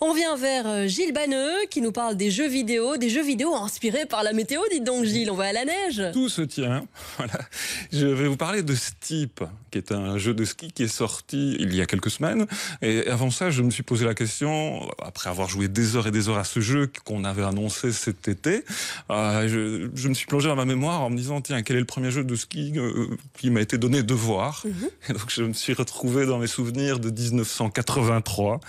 On vient vers euh, Gilles Banneux qui nous parle des jeux vidéo, des jeux vidéo inspirés par la météo. Dites donc Gilles, on va à la neige. Tout se tient. Voilà. Je vais vous parler de Steep, qui est un jeu de ski qui est sorti il y a quelques semaines. Et avant ça, je me suis posé la question, après avoir joué des heures et des heures à ce jeu qu'on avait annoncé cet été, euh, je, me suis plongé dans ma mémoire en me disant, tiens, quel est le premier jeu de ski euh, qui m'a été donné de voir mhm. et Donc je me suis retrouvé dans mes souvenirs de 1983.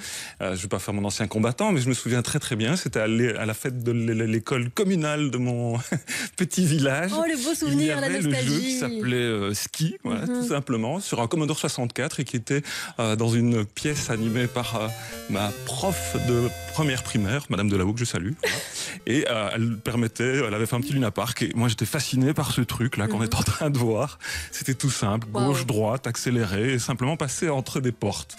Euh, pas faire mon ancien combattant, mais je me souviens très très bien. C'était à la fête de l'école communale de mon petit village. Oh, le beau souvenir, Il y avait la nostalgie. Le jeu qui s'appelait euh, Ski, mm-hmm. tout simplement, sur un Commodore 64 et qui était euh, dans une pièce animée par euh, ma prof de première primaire, Madame Delahouque, que je salue. Et euh, elle permettait, elle avait fait un petit Luna Park. Et moi, j'étais fasciné par ce truc-là qu'on mhm. est en train de voir. C'était tout simple, gauche, droite, accéléré, et simplement passer entre des portes.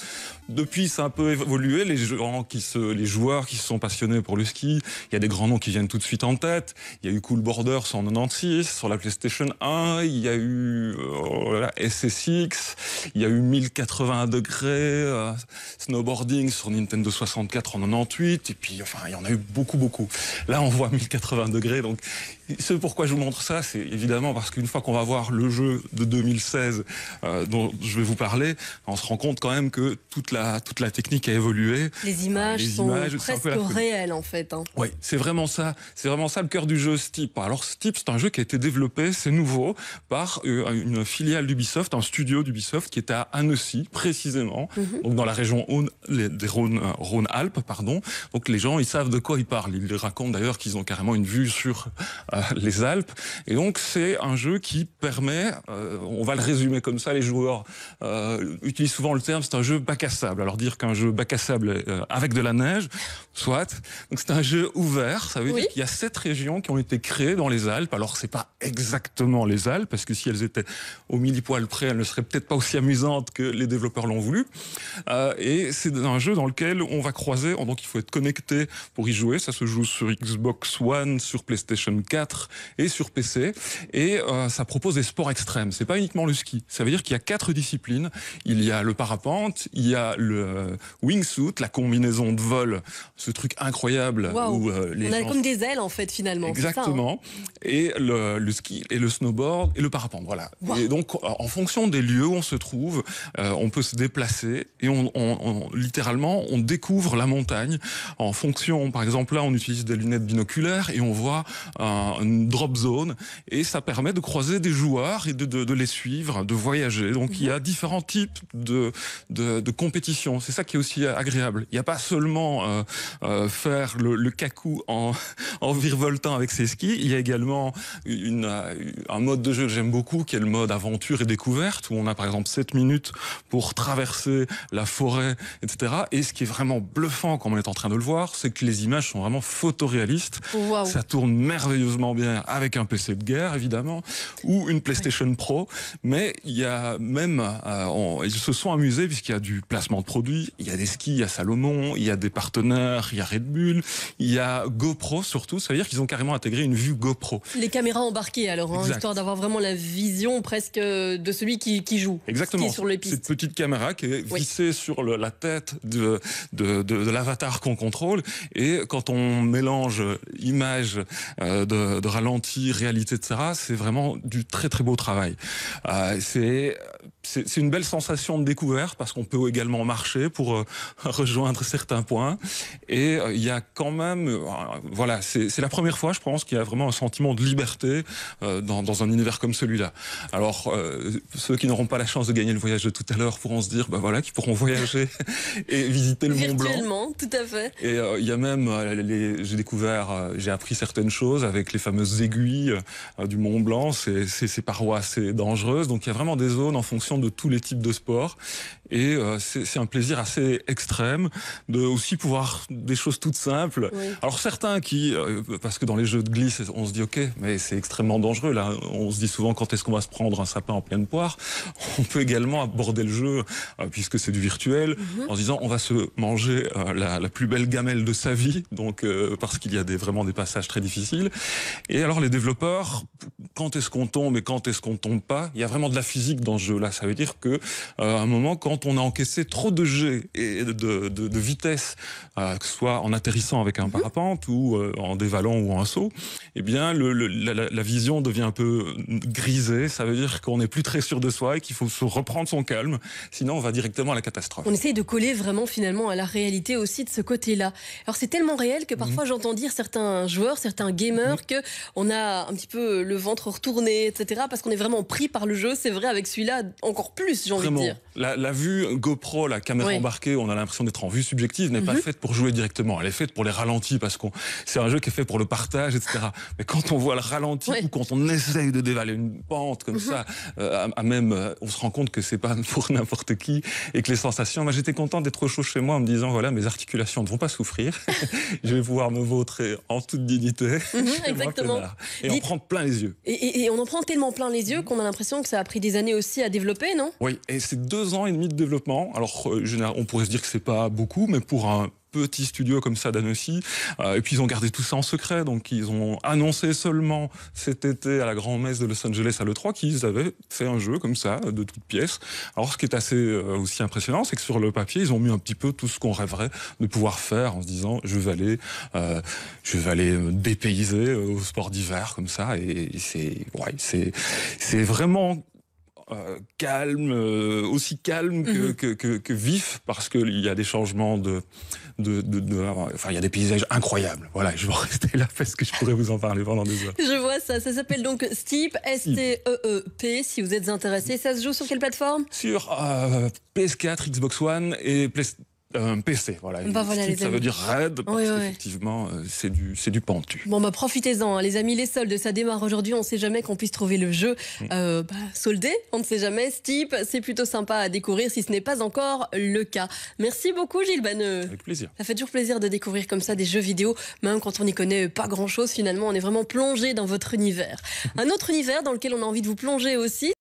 Depuis, ça a un peu évolué. Les, gens qui se, les joueurs qui se sont passionnés pour le ski, il y a des grands noms qui viennent tout de suite en tête. Il y a eu Cool Borders en 96 sur la PlayStation 1. Il y a eu oh SSX. Il y a eu 1080 degrés, euh, snowboarding sur Nintendo 64 en 98. Et puis, enfin, il y en a eu beaucoup, beaucoup. Là, on voit 1080 degrés. Donc, ce pourquoi je vous montre ça, c'est évidemment parce qu'une fois qu'on va voir le jeu de 2016 euh, dont je vais vous parler, on se rend compte quand même que toute la, toute la technique a évolué. Les images, sont presque réelles en fait. Hein. Oui, c'est vraiment ça. C'est vraiment ça le cœur du jeu Steep. Alors Steep, c'est un jeu qui a été développé, c'est nouveau, par euh, une filiale d'Ubisoft, un studio d'Ubisoft qui était à Annecy précisément, mhm. donc dans la région des euh, Rhône-Alpes. pardon. Donc les gens, ils savent de quoi ils parlent. Ils racontent d'ailleurs qu'ils ont carrément une vue sur euh, les Alpes. Et donc c'est un jeu qui permet, euh, on va le résumer comme ça, les joueurs euh, utilisent souvent le terme, c'est un jeu bac à sable. Alors dire qu'un jeu bac à sable avec de la neige, Soit. Donc c'est un jeu ouvert. Ça veut dire qu'il y a sept régions qui ont été créées dans les Alpes. Alors c'est pas exactement les Alpes parce que si elles étaient au millipoil près, elles ne seraient peut-être pas aussi amusantes que les développeurs l'ont voulu. Euh, et c'est un jeu dans lequel on va croiser. Donc il faut être connecté pour y jouer. Ça se joue sur Xbox One, sur PlayStation 4 et sur PC. Et euh, ça propose des sports extrêmes. C'est pas uniquement le ski. Ça veut dire qu'il y a quatre disciplines. Il y a le parapente, il y a le euh, wingsuit, la combinaison de vol ce truc incroyable où euh, les on a comme des ailes en fait finalement. Hein. Exactement. et le, ski et le snowboard et le parapente. Voilà. Et donc en fonction des lieux où on se trouve, euh, on peut se déplacer et on, on, littéralement on découvre la montagne en fonction. Par exemple là, on utilise des lunettes binoculaires et on voit une drop zone et ça permet de croiser des joueurs et de, les suivre, de voyager. Donc il y a mhm. différents types de de, compétition. C'est ça qui est aussi agréable. Il n'y a pas seulement euh, euh, faire le, le cacou en, en, virevoltant avec ses skis. Il y a également une, euh, un mode de jeu que j'aime beaucoup, qui est le mode aventure et découverte, où on a par exemple 7 minutes pour traverser la forêt, etc. Et ce qui est vraiment bluffant comme on est en train de le voir, c'est que les images sont vraiment photoréalistes. Ça tourne merveilleusement bien avec un PC de guerre, évidemment, ou une PlayStation Pro. Mais il y a même, euh, ils se sont amusés puisqu'il y a du placement de produits, il y a des skis à Salomon, il y a des partenaires il y a Red Bull, il y a GoPro surtout. Ça veut dire qu'ils ont carrément intégré une vue GoPro. Les caméras embarquées alors, hein, histoire d'avoir vraiment la vision presque de celui qui, joue. Exactement. sur les Cette petite caméra qui est vissée sur la tête de, de, l'avatar qu'on contrôle. Et quand on mélange images euh, de, ralenti, réalité, etc., c'est vraiment du très très beau travail. Euh, c'est c'est une belle sensation de découverte parce qu'on peut également marcher pour euh, rejoindre certains points. Et euh, il y a quand même, euh, voilà, c'est la première fois, je pense, qu'il y a vraiment un sentiment de liberté dans, un univers comme celui-là. Alors, ceux qui n'auront pas la chance de gagner le voyage de tout à l'heure pourront se dire, ben voilà, qu'ils pourront voyager et visiter le Mont Blanc. Virtuellement, tout à fait. Et il y a même, j'ai découvert, j'ai appris certaines choses avec les fameuses aiguilles du Mont Blanc, ces, ces parois assez dangereuses. Donc, il y a vraiment des zones en fonction de tous les types de sports. Et euh, c'est un plaisir assez extrême de aussi pouvoir des choses toutes simples. Alors certains qui, euh, parce que dans les jeux de glisse, on se dit ok, mais c'est extrêmement dangereux. Là, on se dit souvent quand est-ce qu'on va se prendre un sapin en pleine poire. On peut également aborder le jeu euh, puisque c'est du virtuel mhm. en se disant on va se manger la, plus belle gamelle de sa vie, donc parce qu'il y a des, vraiment des passages très difficiles. Et alors les développeurs, quand est-ce qu'on tombe et quand est-ce qu'on tombe pas Il y a vraiment de la physique dans ce jeu-là. Ça ça veut dire que euh, à un moment, quand on a encaissé trop de jets et de, vitesse, euh, que ce soit en atterrissant avec un mhm. parapente ou euh, en dévalant ou en saut, eh bien, la, vision devient un peu grisée. Ça veut dire qu'on n'est plus très sûr de soi et qu'il faut se reprendre son calme. Sinon, on va directement à la catastrophe. On essaye de coller vraiment finalement à la réalité aussi de ce côté-là. Alors, c'est tellement réel que parfois mhm. j'entends dire certains joueurs, certains gamers, qu'on mhm. que on a un petit peu le ventre retourné, etc. Parce qu'on est vraiment pris par le jeu. C'est vrai avec celui-là en encore plus, j'ai envie de dire la, vue GoPro, la caméra embarquée, on a l'impression d'être en vue subjective, n'est pas mhm. faite pour jouer directement. Elle est faite pour les ralentis parce qu'on c'est un jeu qui est fait pour le partage, etc. Mais quand on voit le ralenti ou quand on essaye de dévaler une pente comme mhm. ça, euh, à, même, euh, on se rend compte que c'est pas pour n'importe qui et que les sensations. Moi, j'étais content d'être chaud chez moi en me disant voilà, mes articulations ne vont pas souffrir. Je vais pouvoir me vautrer en toute dignité. Mhm, exactement. et Dites... on prend plein les yeux. Et, on en prend tellement plein les yeux qu'on a l'impression que ça a pris des années aussi à développer, non Oui. Et c'est deux ans et demi de développement. Alors, euh, on pourrait se dire que c'est pas beaucoup, mais pour un petit studio comme ça d'Annecy. Euh, et puis ils ont gardé tout ça en secret. Donc ils ont annoncé seulement cet été à la grand messe de Los Angeles à l'E3 qu'ils avaient fait un jeu comme ça, de toutes pièces. Alors ce qui est assez euh, aussi impressionnant, c'est que sur le papier, ils ont mis un petit peu tout ce qu'on rêverait de pouvoir faire en se disant je vais aller, je vais aller dépayser au sport d'hiver comme ça. Et, c'est vraiment euh, calme, euh, aussi calme mhm. que, que, vif, parce qu'il y a des changements de, de, Enfin, il y a des paysages incroyables. Voilà, je vais rester là parce que je pourrais vous en parler pendant des heures. Je vois ça. Ça s'appelle donc Steep, e e S-T-E-E-P, si vous êtes intéressé. Ça se joue sur quelle plateforme Sur euh, PS4, Xbox One et PlayStation un PC, voilà. Bah, ça veut dire raid, parce qu'effectivement, euh, c'est du, pentu. Bon, bah, profitez-en, hein, les amis, les soldes, ça démarre aujourd'hui. On ne sait jamais qu'on puisse trouver le jeu euh, bah, soldé. On ne sait jamais. Ce type, c'est plutôt sympa à découvrir si ce n'est pas encore le cas. Merci beaucoup, Gilles Banneux. Avec plaisir. Ça fait toujours plaisir de découvrir comme ça des jeux vidéo, même quand on n'y connaît pas grand-chose. Finalement, on est vraiment plongé dans votre univers. un autre univers dans lequel on a envie de vous plonger aussi.